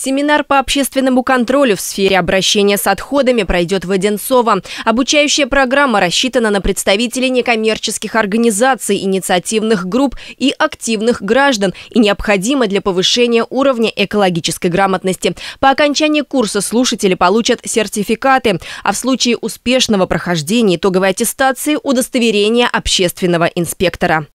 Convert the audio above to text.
Семинар по общественному контролю в сфере обращения с отходами пройдет в Одинцово. Обучающая программа рассчитана на представителей некоммерческих организаций, инициативных групп и активных граждан и необходима для повышения уровня экологической грамотности. По окончании курса слушатели получат сертификаты, а в случае успешного прохождения итоговой аттестации – удостоверение общественного инспектора.